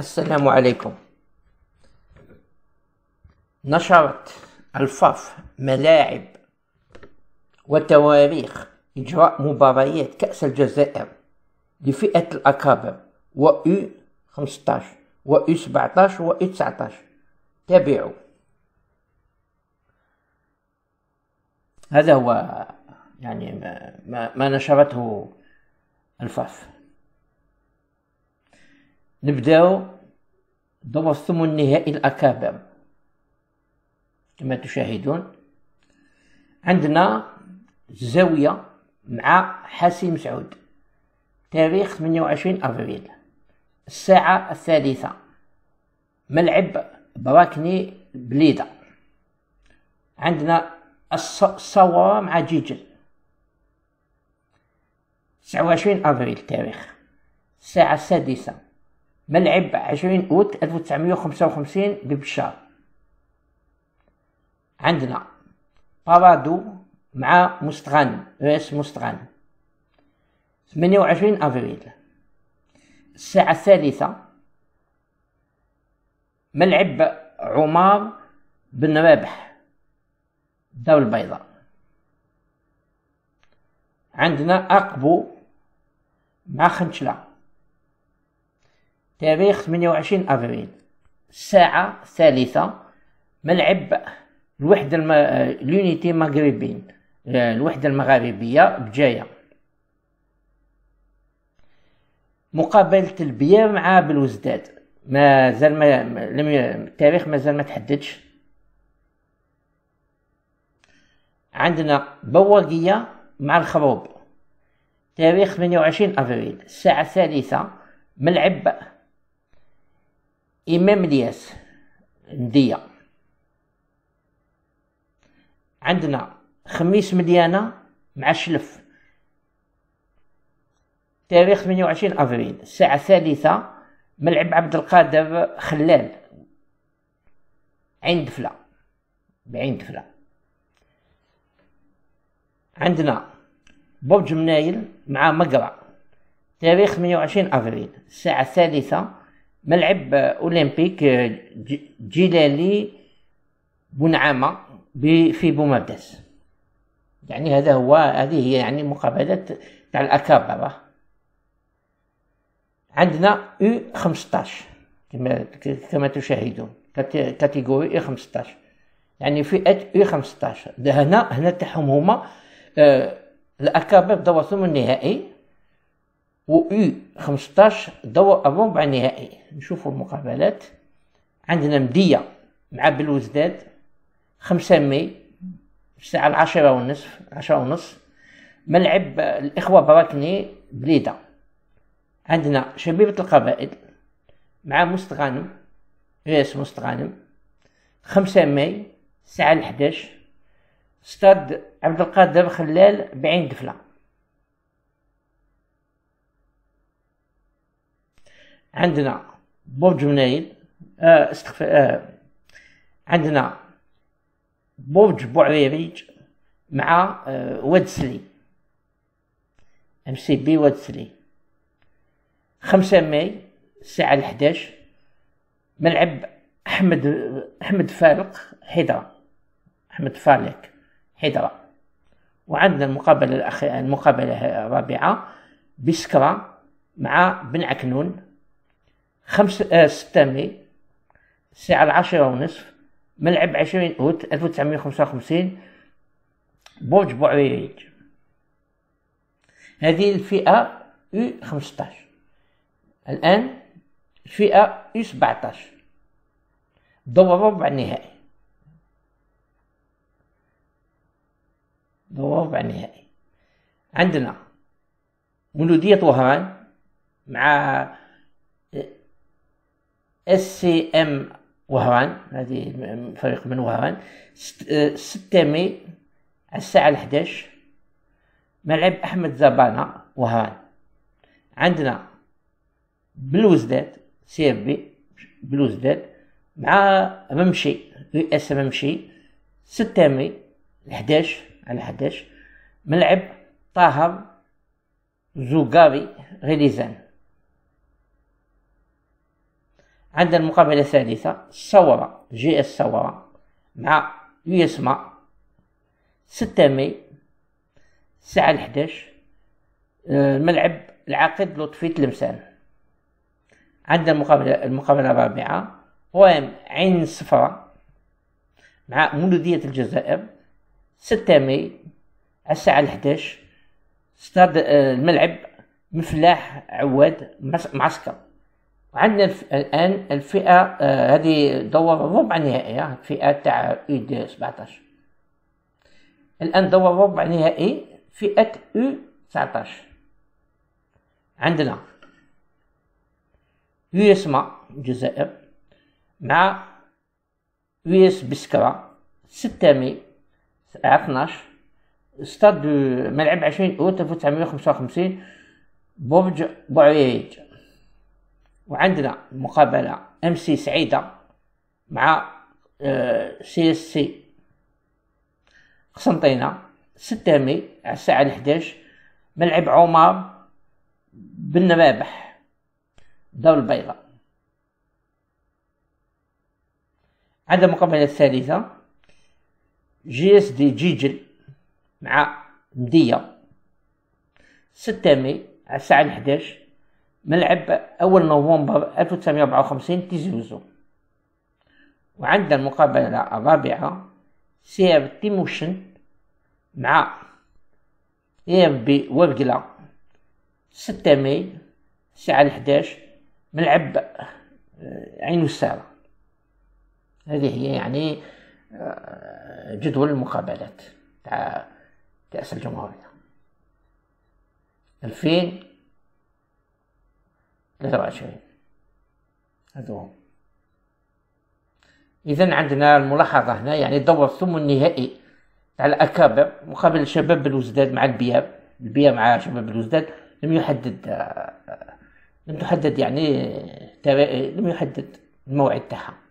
السلام عليكم نشرت الفاف ملاعب وتواريخ إجراء مباريات كأس الجزائر لفئة الأكابر و 15 وأو 17 أو 19 تابعوا هذا هو يعني ما, ما نشرته الفاف نبداو الثمن النهائي الأكابر كما تشاهدون عندنا الزاوية مع حاسم سعود تاريخ 28 أفريل الساعة الثالثة ملعب براكني بليدة عندنا الصورة مع جيجل 29 أفريل تاريخ الساعة السادسة ملعب 20 اوت 1955 ببشار عندنا بارادو مع مستغان اس مستغن 28 افريل الساعة الثالثة ملعب عمار بن رابح الدار البيضاء عندنا أقبو مع خنشلة تاريخ 28 أفريل الساعة الثالثة ملعب الوحدة الم... اليونيتي مغربين آه، الوحدة المغاربية بجاية مقابلة البيا مع بلوزداد زال ما لم التاريخ زال ما تحددش عندنا بواقية مع الخروب تاريخ 28 أفريل الساعة الثالثة ملعب إمام الياس ندية عندنا خميس مليانة مع شلف تاريخ 28 أفريل الساعة الثالثة ملعب عبد القادر خلال عين دفلة بعين دفلة عندنا برج منايل مع مقرع تاريخ 28 أفريل الساعة الثالثة ملعب اولمبيك آه، جيلالي بنعامه في بومرداس يعني هذا هو هذه هي يعني مقابلة تاع الاكابر عندنا او 15 كما كما تشاهدون كاتيجوري اي 15 يعني فئه اي 15 هنا هنا تاعهم هما آه الاكابر دوصلوا النهائي و او 15 دور الربع النهائي نشوفوا المقابلات عندنا مدية مع بلوزداد خمسة ماي الساعة العاشرة ونصف عشرة ونص ملعب الإخوة براكني بليدة عندنا شبيبة القبائل مع مستغانم رياس مستغانم خمسة ماي الساعة الحداش ستاد عبد القادر خلال بعين دفله عندنا برج منيل آه استخف... آه، عندنا برج بوعريريج مع آه، واد سلي ام سي بي واد سلي خمسة ماي الساعة الحداش ملعب احمد احمد فالق حيدرا احمد فالق حيدرا وعندنا المقابلة الأخ... المقابلة الرابعة بسكرة مع بن عكنون خمس آه ستة مي الساعة العاشرة ونصف ملعب عشرين أوت ألف وتسعمية خمسة وخمسين برج بوعريج هذه الفئة يو خمسطاش الآن الفئة يو سبعطاش دور ربع نهائي دور ربع نهائي عندنا مولودية وهران مع اس سي ام وهران هذه فريق من وهران آه، مي على الساعة 11 ملعب أحمد زبانة وهران عندنا بلوزداد سي اف بي بلوزداد مع ممشي يو اس ممشي 6 مي 11 على 11 ملعب طاهر زوكاري غليزان عند المقابلة الثالثة ثورة جي اس ثورة مع ما ستة ماي الساعة الحداش الملعب آه، العقد لطفي تلمسان عندنا المقابلة المقابلة الرابعة وام عين الصفراء مع مولودية الجزائر ستة ماي على الساعة الحداش ستاد آه، الملعب مفلاح عواد معسكر عندنا الان الفئه آه هذه دور ربع نهائي فئه تاع اي 17 الان دور ربع نهائي فئه او 19 عندنا يو اس ما الجزائر مع يو اس بسكرا 600 12 ستاد ملعب 20 اوت 1955 برج بوعيج وعندنا مقابلة ام سي سعيدة مع سي اس سي قسنطينة ستامي على الساعة الحداش ملعب عمر بن رابح دار البيضاء عند المقابلة الثالثة جي اس دي جيجل مع مدية ستة مي على الساعة الحداش ملعب أول نوفمبر 1954 تيزوزو وعند المقابلة الرابعة سير تيموشن مع إير بي ورقلة 6 ماي الساعة 11 ملعب آه، عين السارة هذه هي يعني آه، جدول المقابلات تاع كأس الجمهورية 2000 غير عشرين هذا هو إذا عندنا الملاحظة هنا يعني الدور الثم النهائي تاع الأكابر مقابل شباب الوزداد مع البياب البياب مع شباب الوزداد لم يحدد آه، لم تحدد يعني آه، لم يحدد الموعد تاعها